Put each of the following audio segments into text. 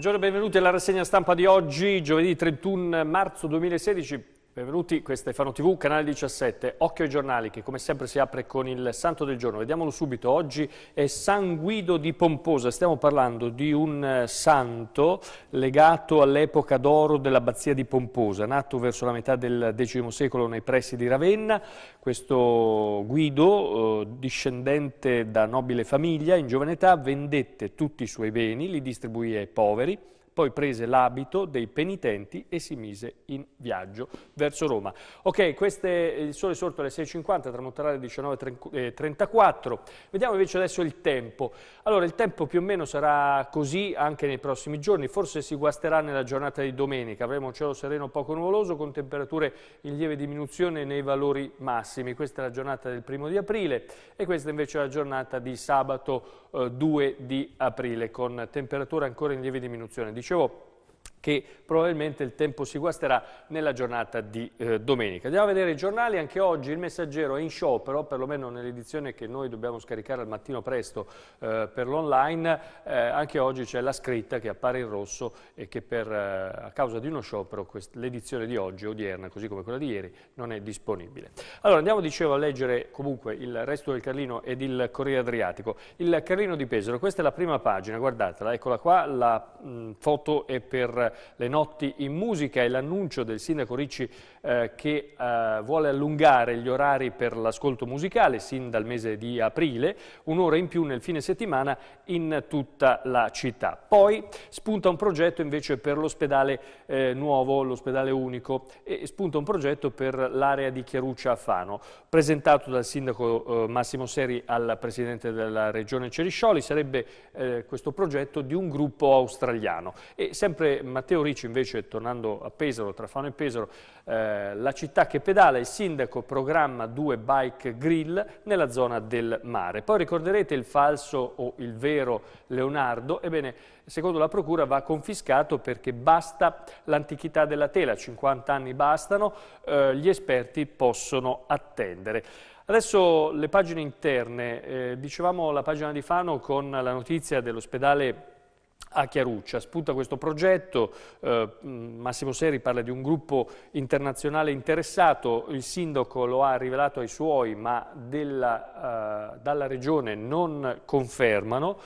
Buongiorno e benvenuti alla rassegna stampa di oggi, giovedì 31 marzo 2016. Benvenuti, questo è Fano TV, canale 17. Occhio ai giornali che come sempre si apre con il santo del giorno. Vediamolo subito, oggi è San Guido di Pomposa. Stiamo parlando di un eh, santo legato all'epoca d'oro dell'abbazia di Pomposa, nato verso la metà del X secolo nei pressi di Ravenna. Questo Guido eh, discendente da nobile famiglia, in giovane età vendette tutti i suoi beni, li distribuì ai poveri, poi prese l'abito dei penitenti e si mise in viaggio verso Roma. Ok, queste, il sole sorto alle 6.50, tramonterà alle 19.34. Vediamo invece adesso il tempo. Allora, il tempo più o meno sarà così anche nei prossimi giorni, forse si guasterà nella giornata di domenica. Avremo un cielo sereno poco nuvoloso con temperature in lieve diminuzione nei valori massimi. Questa è la giornata del primo di aprile e questa invece è la giornata di sabato eh, 2 di aprile con temperature ancora in lieve diminuzione. Diciamo чего che probabilmente il tempo si guasterà nella giornata di eh, domenica. Andiamo a vedere i giornali, anche oggi il messaggero è in sciopero, perlomeno nell'edizione che noi dobbiamo scaricare al mattino presto eh, per l'online, eh, anche oggi c'è la scritta che appare in rosso e che per, eh, a causa di uno sciopero l'edizione di oggi, odierna, così come quella di ieri, non è disponibile. Allora andiamo, dicevo, a leggere comunque il resto del Carlino ed il Corriere Adriatico. Il Carlino di Pesaro, questa è la prima pagina, guardatela, eccola qua, la mh, foto è per le notti in musica e l'annuncio del sindaco Ricci eh, che eh, vuole allungare gli orari per l'ascolto musicale sin dal mese di aprile, un'ora in più nel fine settimana in tutta la città. Poi spunta un progetto invece per l'ospedale eh, nuovo, l'ospedale unico, e spunta un progetto per l'area di Chiaruccia a Fano, presentato dal sindaco eh, Massimo Seri al presidente della regione Ceriscioli, sarebbe eh, questo progetto di un gruppo australiano. E sempre Matteo Ricci invece, tornando a Pesaro, tra Fano e Pesaro, eh, la città che pedala, il sindaco programma due bike grill nella zona del mare. Poi ricorderete il falso o il vero Leonardo, ebbene secondo la procura va confiscato perché basta l'antichità della tela, 50 anni bastano, eh, gli esperti possono attendere. Adesso le pagine interne, eh, dicevamo la pagina di Fano con la notizia dell'ospedale a Chiaruccia. Spunta questo progetto, eh, Massimo Seri parla di un gruppo internazionale interessato, il sindaco lo ha rivelato ai suoi ma della, eh, dalla regione non confermano.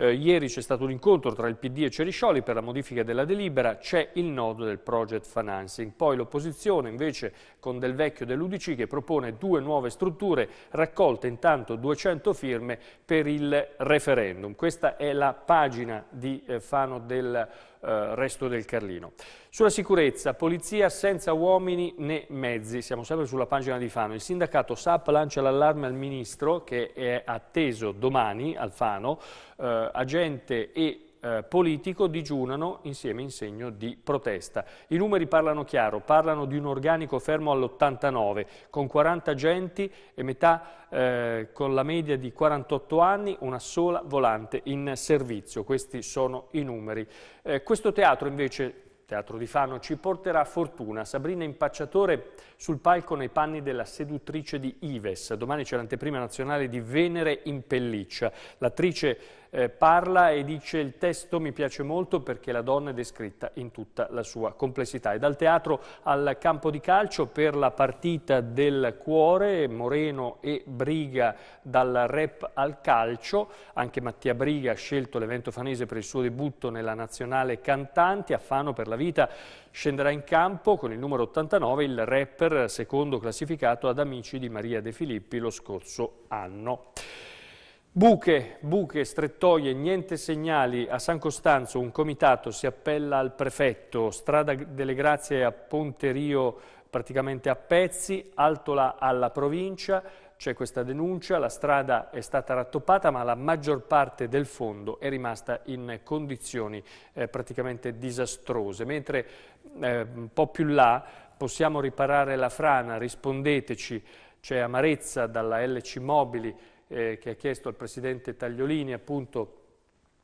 Eh, ieri c'è stato un incontro tra il PD e Ceriscioli per la modifica della delibera, c'è il nodo del project financing. Poi l'opposizione invece con Del Vecchio dell'Udc che propone due nuove strutture, raccolte intanto 200 firme per il referendum. Questa è la pagina di eh, Fano del eh, resto del Carlino. Sulla sicurezza, polizia senza uomini né mezzi, siamo sempre sulla pagina di Fano. Il sindacato SAP lancia l'allarme al ministro che è atteso domani, Alfano, eh, agente e eh, politico digiunano insieme in segno di protesta. I numeri parlano chiaro, parlano di un organico fermo all'89, con 40 agenti e metà eh, con la media di 48 anni, una sola volante in servizio. Questi sono i numeri. Eh, questo teatro invece Teatro di Fano ci porterà fortuna. Sabrina Impacciatore sul palco nei panni della seduttrice di Ives. Domani c'è l'anteprima nazionale di Venere in pelliccia. L'attrice eh, parla e dice il testo mi piace molto perché la donna è descritta in tutta la sua complessità. E dal teatro al campo di calcio per la partita del cuore, Moreno e Briga dal rap al calcio, anche Mattia Briga ha scelto l'evento fanese per il suo debutto nella nazionale cantanti, a Fano per la vita scenderà in campo con il numero 89 il rapper secondo classificato ad Amici di Maria De Filippi lo scorso anno. Buche, buche, strettoie, niente segnali. A San Costanzo un comitato si appella al prefetto. Strada delle Grazie a Ponte Rio praticamente a pezzi, Altola alla provincia. C'è questa denuncia, la strada è stata rattoppata ma la maggior parte del fondo è rimasta in condizioni eh, praticamente disastrose. Mentre eh, un po' più là possiamo riparare la frana, rispondeteci c'è amarezza dalla LC Mobili eh, che ha chiesto al Presidente Tagliolini appunto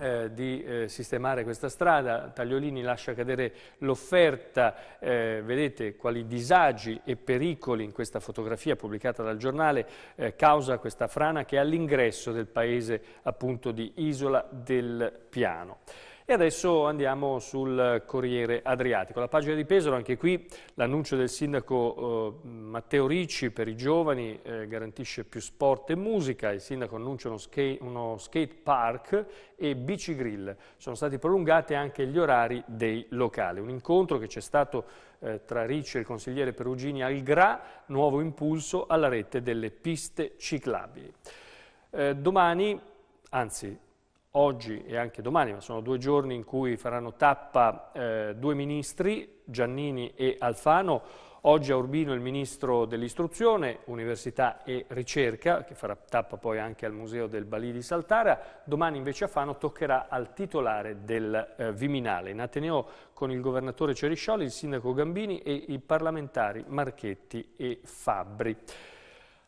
eh, di eh, sistemare questa strada, Tagliolini lascia cadere l'offerta, eh, vedete quali disagi e pericoli in questa fotografia pubblicata dal giornale eh, causa questa frana che è all'ingresso del paese appunto di Isola del Piano. E adesso andiamo sul Corriere Adriatico. La pagina di Pesaro, anche qui l'annuncio del sindaco eh, Matteo Ricci per i giovani eh, garantisce più sport e musica. Il sindaco annuncia uno skate, uno skate park e bici grill. Sono stati prolungati anche gli orari dei locali. Un incontro che c'è stato eh, tra Ricci e il consigliere Perugini al GRA, nuovo impulso alla rete delle piste ciclabili. Eh, domani, anzi oggi e anche domani, ma sono due giorni in cui faranno tappa eh, due ministri, Giannini e Alfano. Oggi a Urbino il ministro dell'istruzione, università e ricerca, che farà tappa poi anche al museo del Balì di Saltara, domani invece a Fano toccherà al titolare del eh, Viminale. In Ateneo con il governatore Ceriscioli, il sindaco Gambini e i parlamentari Marchetti e Fabbri.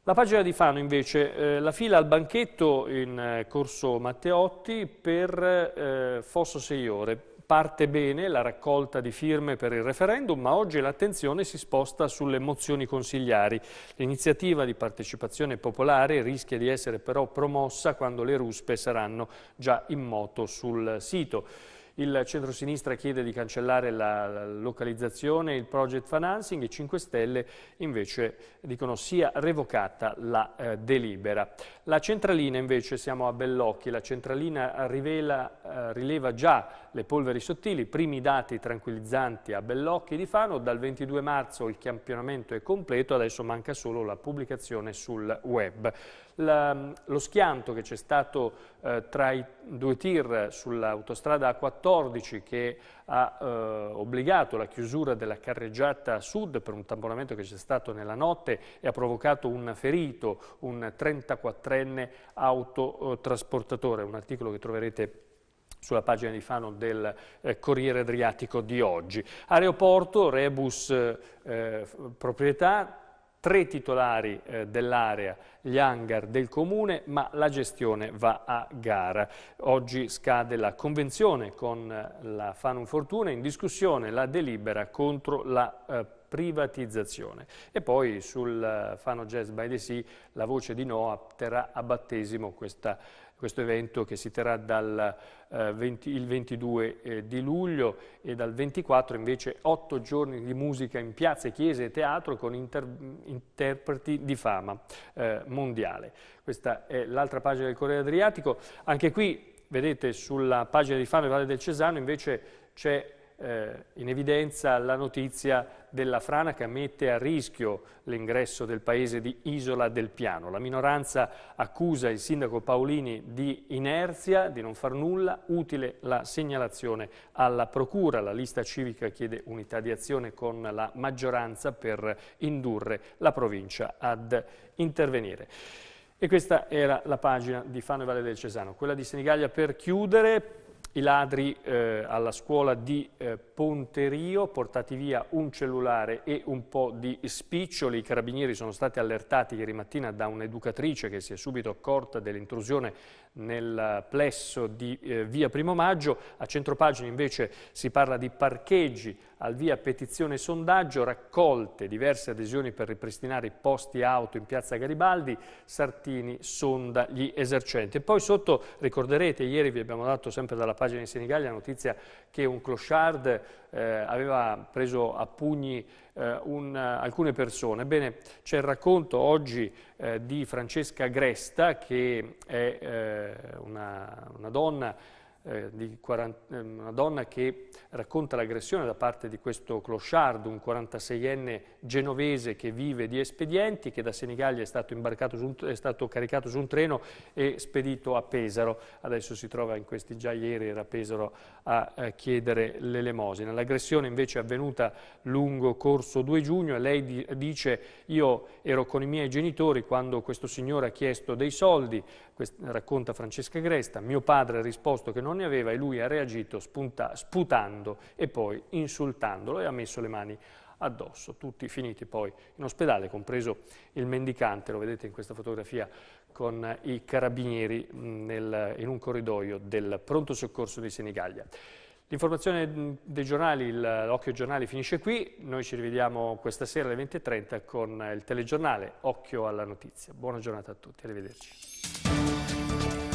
La pagina di Fano invece, eh, la fila al banchetto in eh, corso Matteotti per eh, Fosso ore. Parte bene la raccolta di firme per il referendum, ma oggi l'attenzione si sposta sulle mozioni consigliari. L'iniziativa di partecipazione popolare rischia di essere però promossa quando le ruspe saranno già in moto sul sito. Il centrosinistra chiede di cancellare la localizzazione, il project financing, i 5 Stelle invece dicono sia revocata la eh, delibera. La centralina invece, siamo a Bellocchi, la centralina rivela, eh, rileva già le polveri sottili, primi dati tranquillizzanti a Bellocchi di Fano, dal 22 marzo il campionamento è completo, adesso manca solo la pubblicazione sul web. La, lo schianto che c'è stato eh, tra i due tir sull'autostrada A14 che ha eh, obbligato la chiusura della carreggiata sud per un tamponamento che c'è stato nella notte e ha provocato un ferito, un 34enne autotrasportatore, un articolo che troverete sulla pagina di Fano del eh, Corriere Adriatico di oggi. Aeroporto, Rebus eh, proprietà, tre titolari eh, dell'area, gli hangar del comune, ma la gestione va a gara. Oggi scade la convenzione con eh, la Fanum Fortuna, in discussione la delibera contro la eh, privatizzazione. E poi sul eh, Fano Jazz by the Sea la voce di Noa terrà a battesimo questa questo evento che si terrà dal, 20, eh, il 22 eh, di luglio e dal 24 invece 8 giorni di musica in piazze, chiese e teatro con inter, interpreti di fama eh, mondiale. Questa è l'altra pagina del Corriere Adriatico. Anche qui, vedete, sulla pagina di Fano e Valle del Cesano invece c'è eh, in evidenza la notizia della frana che mette a rischio l'ingresso del paese di Isola del Piano. La minoranza accusa il sindaco Paolini di inerzia, di non far nulla, utile la segnalazione alla procura. La lista civica chiede unità di azione con la maggioranza per indurre la provincia ad intervenire. E questa era la pagina di Fano e Valle del Cesano. Quella di Senigallia per chiudere, i ladri eh, alla scuola di eh, Ponterio, portati via un cellulare e un po' di spiccioli. I carabinieri sono stati allertati ieri mattina da un'educatrice che si è subito accorta dell'intrusione nel plesso di eh, via Primo Maggio, a centropagina invece si parla di parcheggi al via Petizione Sondaggio, raccolte diverse adesioni per ripristinare i posti auto in piazza Garibaldi, Sartini sonda gli esercenti. E poi sotto ricorderete, ieri vi abbiamo dato sempre dalla pagina di Senigallia la notizia che un clochard eh, aveva preso a pugni eh, un, eh, alcune persone. Bene, c'è il racconto oggi eh, di Francesca Gresta, che è eh, una, una donna eh, 40, eh, una donna che racconta l'aggressione da parte di questo clochard, un 46enne genovese che vive di espedienti, che da Senigallia è stato, un, è stato caricato su un treno e spedito a Pesaro. Adesso si trova in questi già ieri era a Pesaro a, a eh, chiedere l'elemosina. L'aggressione invece è avvenuta lungo corso 2 giugno e lei di, dice io ero con i miei genitori quando questo signore ha chiesto dei soldi, Quest, racconta Francesca Gresta, mio padre ha risposto che non ne aveva e lui ha reagito spunta, sputando e poi insultandolo e ha messo le mani addosso, tutti finiti poi in ospedale, compreso il mendicante, lo vedete in questa fotografia con i carabinieri mm, nel, in un corridoio del pronto soccorso di Senigallia. L'informazione mm, dei giornali, l'Occhio Giornali finisce qui, noi ci rivediamo questa sera alle 20.30 con il telegiornale Occhio alla Notizia. Buona giornata a tutti, arrivederci.